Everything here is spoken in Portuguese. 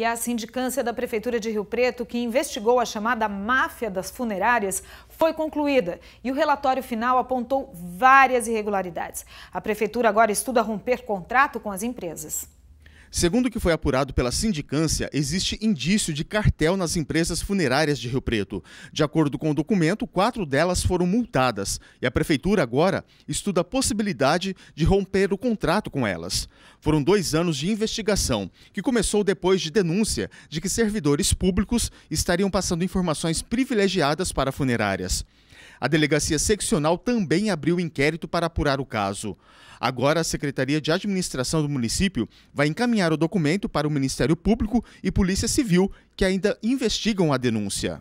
E é a sindicância da Prefeitura de Rio Preto, que investigou a chamada máfia das funerárias, foi concluída e o relatório final apontou várias irregularidades. A Prefeitura agora estuda romper contrato com as empresas. Segundo o que foi apurado pela sindicância, existe indício de cartel nas empresas funerárias de Rio Preto. De acordo com o documento, quatro delas foram multadas e a prefeitura agora estuda a possibilidade de romper o contrato com elas. Foram dois anos de investigação, que começou depois de denúncia de que servidores públicos estariam passando informações privilegiadas para funerárias. A delegacia seccional também abriu inquérito para apurar o caso. Agora, a Secretaria de Administração do município vai encaminhar encaminhar o documento para o Ministério Público e Polícia Civil, que ainda investigam a denúncia.